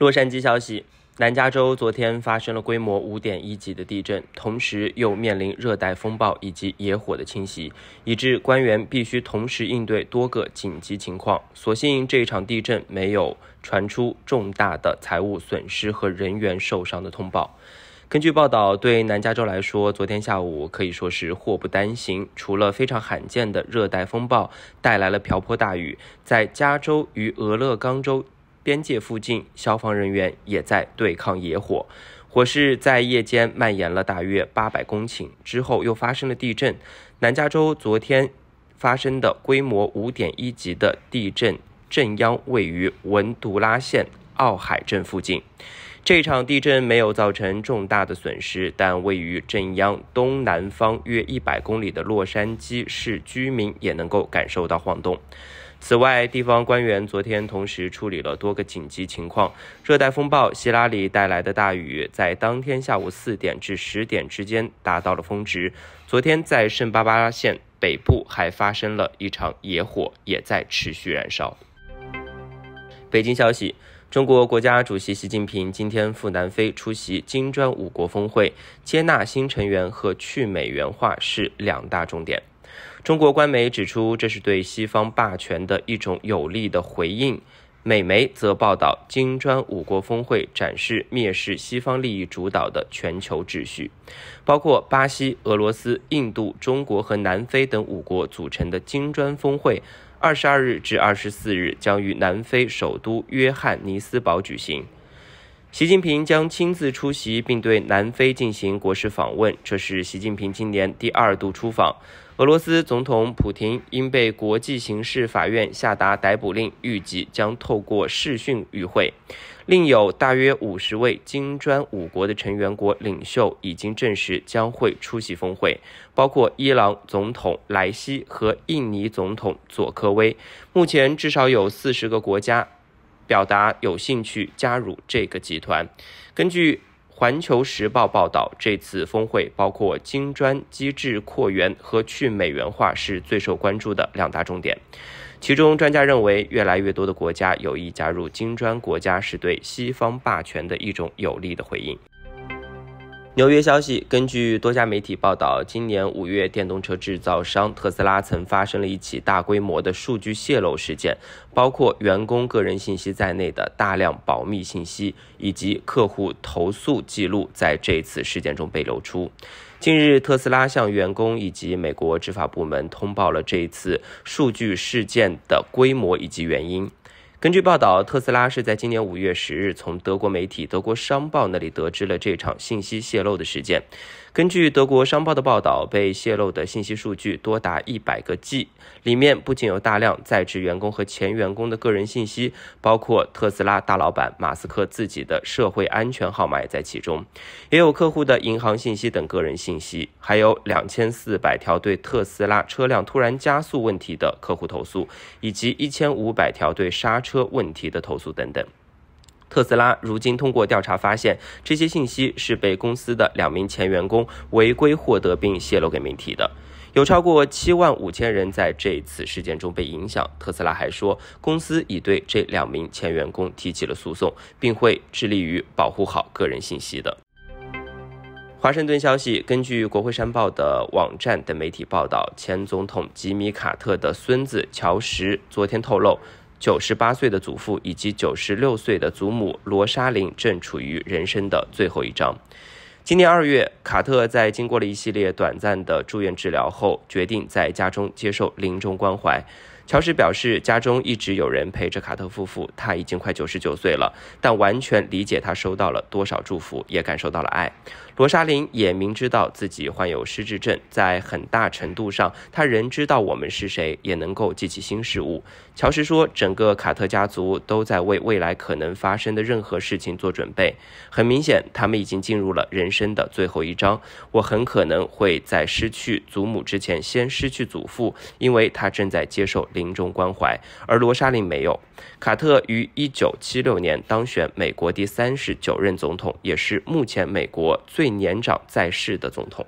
洛杉矶消息：南加州昨天发生了规模五点一级的地震，同时又面临热带风暴以及野火的侵袭，以致官员必须同时应对多个紧急情况。所幸这一场地震没有传出重大的财务损失和人员受伤的通报。根据报道，对南加州来说，昨天下午可以说是祸不单行。除了非常罕见的热带风暴带来了瓢泼大雨，在加州与俄勒冈州。边界附近，消防人员也在对抗野火。火势在夜间蔓延了大约八百公顷，之后又发生了地震。南加州昨天发生的规模五点一级的地震，震央位于文杜拉县奥海镇附近。这场地震没有造成重大的损失，但位于震央东南方约一百公里的洛杉矶市居民也能够感受到晃动。此外，地方官员昨天同时处理了多个紧急情况。热带风暴希拉里带来的大雨在当天下午四点至十点之间达到了峰值。昨天，在圣巴巴拉县北部还发生了一场野火，也在持续燃烧。北京消息：中国国家主席习近平今天赴南非出席金砖五国峰会，接纳新成员和去美元化是两大重点。中国官媒指出，这是对西方霸权的一种有力的回应。美媒则报道，金砖五国峰会展示蔑视西方利益主导的全球秩序。包括巴西、俄罗斯、印度、中国和南非等五国组成的金砖峰会，二十二日至二十四日将于南非首都约翰尼斯堡举行。习近平将亲自出席，并对南非进行国事访问。这是习近平今年第二度出访。俄罗斯总统普京因被国际刑事法院下达逮捕令，预计将透过视讯与会。另有大约五十位金砖五国的成员国领袖已经证实将会出席峰会，包括伊朗总统莱西和印尼总统佐科威。目前至少有四十个国家表达有兴趣加入这个集团。根据《环球时报》报道，这次峰会包括金砖机制扩员和去美元化是最受关注的两大重点。其中，专家认为，越来越多的国家有意加入金砖国家，是对西方霸权的一种有力的回应。纽约消息，根据多家媒体报道，今年五月，电动车制造商特斯拉曾发生了一起大规模的数据泄露事件，包括员工个人信息在内的大量保密信息以及客户投诉记录，在这次事件中被流出。近日，特斯拉向员工以及美国执法部门通报了这次数据事件的规模以及原因。根据报道，特斯拉是在今年五月十日从德国媒体《德国商报》那里得知了这场信息泄露的事件。根据《德国商报》的报道，被泄露的信息数据多达一百个 G，里面不仅有大量在职员工和前员工的个人信息，包括特斯拉大老板马斯克自己的社会安全号码也在其中，也有客户的银行信息等个人信息，还有两千四百条对特斯拉车辆突然加速问题的客户投诉，以及一千五百条对刹车。车问题的投诉等等，特斯拉如今通过调查发现，这些信息是被公司的两名前员工违规获得并泄露给媒体的。有超过七万五千人在这次事件中被影响。特斯拉还说，公司已对这两名前员工提起了诉讼，并会致力于保护好个人信息的。华盛顿消息：根据国会山报的网站等媒体报道，前总统吉米·卡特的孙子乔什昨天透露。九十八岁的祖父以及九十六岁的祖母罗莎琳正处于人生的最后一章。今年二月，卡特在经过了一系列短暂的住院治疗后，决定在家中接受临终关怀。乔治表示，家中一直有人陪着卡特夫妇，他已经快九十九岁了，但完全理解他收到了多少祝福，也感受到了爱。罗莎琳也明知道自己患有失智症，在很大程度上，他仍知道我们是谁，也能够记起新事物。乔治说，整个卡特家族都在为未来可能发生的任何事情做准备。很明显，他们已经进入了人生的最后一章。我很可能会在失去祖母之前先失去祖父，因为他正在接受。临终关怀，而罗莎琳没有。卡特于一九七六年当选美国第三十九任总统，也是目前美国最年长在世的总统。